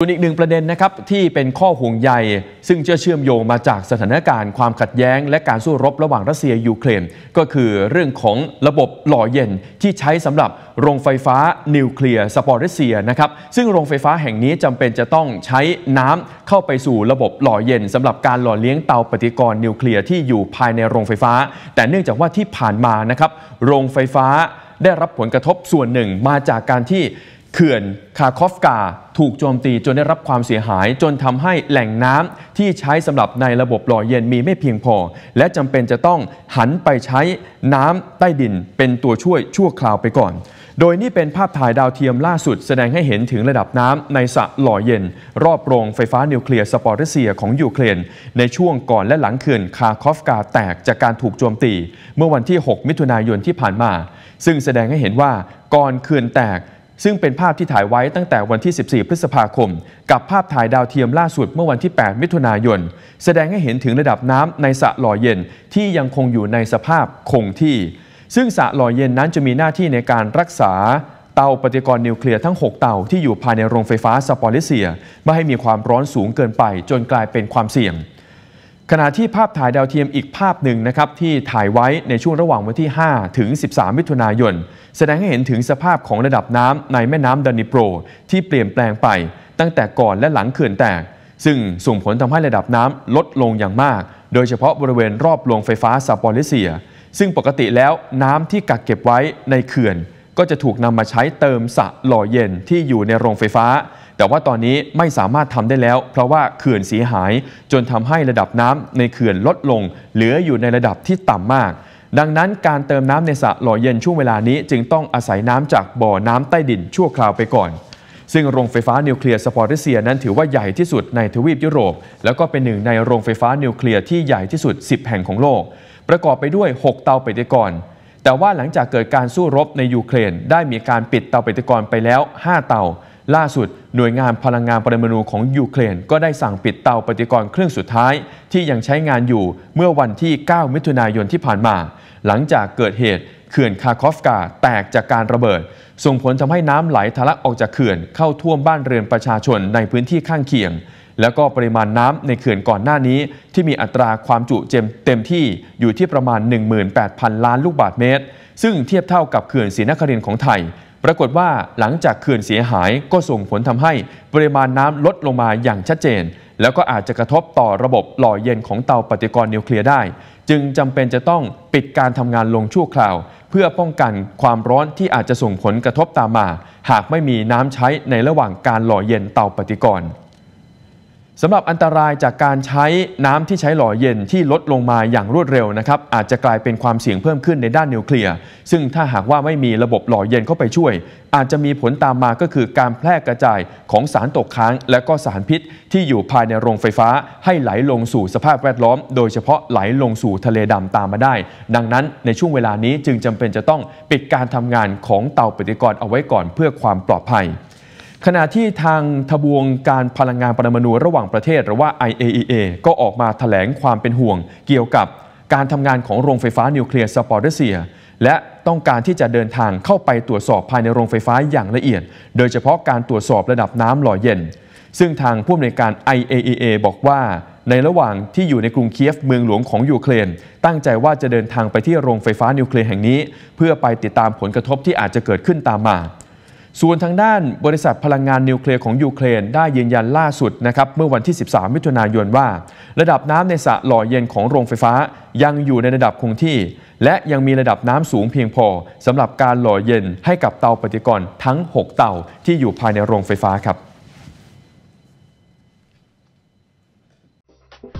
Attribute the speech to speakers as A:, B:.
A: ส่วนอีกหนึ่งประเด็นนะครับที่เป็นข้อห่วงใยซึ่งจะเชื่อมโยงมาจากสถานการณ์ความขัดแย้ง และการสู้รบระหว่างรัสเซียยูเครนก็คือเรื่องของระบบหล่อเย็นที่ใช้สำหรับโรงไฟฟ้านิวเคลียร์สปอร์ตเซียนะครับซึ่งโรงไฟฟ้าแห่งนี้จำเป็นจะต้องใช้น้ำเข้าไปสู่ระบบหล่อเย็น สำหรับการหล่อเลี้ยงเตาปฏิกรณ์นิวเคลียร์ที่อยู่ภายในโรงไฟฟ้า แต่เนื่องจากว่าที่ผ่านมานะครับโรงไฟฟ้า ได้รับผลกระทบส่วนหนึ่งมาจากการที่เขื่อนคาคอฟกา ถูกโจมตีจนได้รับความเสียหายจนทำให้แหล่งน้ำที่ใช้สำหรับในระบบหล่อเย็นมีไม่เพียงพอ และจำเป็นจะต้องหันไปใช้น้ำใต้ดินเป็นตัวช่วยชั่วคราวไปก่อน โดยนี่เป็นภาพถ่ายดาวเทียมล่าสุด แสดงให้เห็นถึงระดับน้ำในสระหล่อเย็น รอบโรงไฟฟ้านิวเคลียร์ สปอร์ตเซีย ของยูเครนในช่วงก่อนและหลังเขื่อนคาคอฟกาแตกจากการถูกโจมตี เมื่อวันที่ 6 มิถุนายนที่ผ่านมา ซึ่งแสดงให้เห็นว่าก่อนเขื่อนแตกซึ่งเป็นภาพที่ถ่ายไว้ตั้งแต่วันที่ 14 พฤษภาคม กับภาพถ่ายดาวเทียมล่าสุดเมื่อวันที่ 8 มิถุนายน แสดงให้เห็นถึงระดับน้ำในสระลอยเย็นที่ยังคงอยู่ในสภาพคงที่ ซึ่งสระลอยเย็นนั้นจะมีหน้าที่ในการรักษา เตาปฏิกรณ์นิวเคลียร์ทั้ง 6 เตาที่อยู่ภายในโรงไฟฟ้าสปอริเซียไม่ให้มีความร้อนสูงเกินไปจนกลายเป็นความเสี่ยงขณะที่ภาพถ่ายดาวเทียมอีกภาพหนึ่งนะครับ ที่ถ่ายไว้ในช่วงระหว่างวันที่ 5 ถึง 13 มิถุนายน แสดงให้เห็นถึงสภาพของระดับน้ำในแม่น้ำดานิโปร ที่เปลี่ยนแปลงไปตั้งแต่ก่อนและหลังเขื่อนแตก ซึ่งส่งผลทำให้ระดับน้ำลดลงอย่างมาก โดยเฉพาะบริเวณรอบโรงไฟฟ้าซาปอลิเซีย ซึ่งปกติแล้วน้ำที่กักเก็บไว้ในเขื่อนก็จะถูกนำมาใช้เติมสระหล่อเย็นที่อยู่ในโรงไฟฟ้า แต่ว่าตอนนี้ไม่สามารถทำได้แล้ว เพราะว่าเขื่อนเสียหาย จนทำให้ระดับน้ำในเขื่อนลดลง เหลืออยู่ในระดับที่ต่ำมาก ดังนั้น การเติมน้ำในสระหล่อเย็นช่วงเวลานี้ จึงต้องอาศัยน้ำจากบ่อน้ำใต้ดินชั่วคราวไปก่อน ซึ่งโรงไฟฟ้านิวเคลียร์สปอร์ตเซียนั้นถือว่าใหญ่ที่สุดในทวีปยุโรป แล้วก็เป็นหนึ่งในโรงไฟฟ้านิวเคลียร์ที่ใหญ่ที่สุด 10 แห่งของโลก ประกอบไปด้วย 6 เตาปฏิกรณ์แต่ว่าหลังจากเกิดการสู้รบในยูเครนได้มีการปิดเตาปฏิกรณ์ไปแล้ว 5 เตาล่าสุดหน่วยงานพลังงานปรมาณูของยูเครนก็ได้สั่งปิดเตาปฏิกรณ์เครื่องสุดท้ายที่ยังใช้งานอยู่เมื่อวันที่ 9 มิถุนายนที่ผ่านมา หลังจากเกิดเหตุเขื่อนคาคอฟกา แตกจากการระเบิด ส่งผลทำให้น้ำไหลทะลักออกจากเขื่อนเข้าท่วมบ้านเรือนประชาชนในพื้นที่ข้างเคียงแล้วก็ปริมาณน้ำในเขื่อนก่อนหน้านี้ ที่มีอัตราความจุเต็มที่อยู่ที่ประมาณ 18,000 ล้านลูกบาศก์เมตร ซึ่งเทียบเท่ากับเขื่อนศรีนครินทร์ของไทย ปรากฏว่าหลังจากเขื่อนเสียหายก็ส่งผลทำให้ปริมาณน้ำลดลงมาอย่างชัดเจน แล้วก็อาจจะกระทบต่อระบบหล่อเย็นของเตาปฏิกรณ์นิวเคลียร์ได้ จึงจำเป็นจะต้องปิดการทำงานลงชั่วคราว เพื่อป้องกันความร้อนที่อาจจะส่งผลกระทบตามมา หากไม่มีน้ำใช้ในระหว่างการหล่อเย็นเตาปฏิกรณ์สำหรับอันตรายจากการใช้น้ำที่ใช้หล่อเย็นที่ลดลงมาอย่างรวดเร็วนะครับ อาจจะกลายเป็นความเสี่ยงเพิ่มขึ้นในด้านนิวเคลียร์ ซึ่งถ้าหากว่าไม่มีระบบหล่อเย็นเข้าไปช่วย อาจจะมีผลตามมาก็คือการแพร่กระจายของสารตกค้างและก็สารพิษ ที่อยู่ภายในโรงไฟฟ้าให้ไหลลงสู่สภาพแวดล้อมโดยเฉพาะไหลลงสู่ทะเลดำตามมาได้ ดังนั้นในช่วงเวลานี้จึงจำเป็นจะต้องปิดการทำงานของเตาปฏิกรณ์เอาไว้ก่อนเพื่อความปลอดภัยขณะที่ทางทบวงการพลังงานปรมาณูระหว่างประเทศหรือว่า IAEA ก็ออกมาถแถลงความเป็นห่วงเกี่ยวกับการทำงานของโรงไฟฟ้านิวเคลียร์สปอร์ตเซีย และต้องการที่จะเดินทางเข้าไปตรวจสอบภายในโรงไฟฟ้าอย่างละเอียด โดยเฉพาะการตรวจสอบระดับน้ำหล่อเย็น ซึ่งทางผู้อำนวยการ IAEA บอกว่า ในระหว่างที่อยู่ในกรุงเคียฟเมืองหลวงของยูเครนตั้งใจว่าจะเดินทางไปที่โรงไฟฟ้านิวเคลียร์แห่งนี้ เพื่อไปติดตามผลกระทบที่อาจจะเกิดขึ้นตามมาส่วนทางด้านบริษัทพลังงานนิวเคลียร์ของยูเครนได้ยืนยันล่าสุดนะครับเมื่อวันที่ 13 มิถุนายนว่า ระดับน้ำในสระหล่อเย็นของโรงไฟฟ้ายังอยู่ในระดับคงที่ และยังมีระดับน้ำสูงเพียงพอ สำหรับการหล่อเย็นให้กับเตาปฏิกรณ์ทั้ง 6 เตาที่อยู่ภายในโรงไฟฟ้าครับ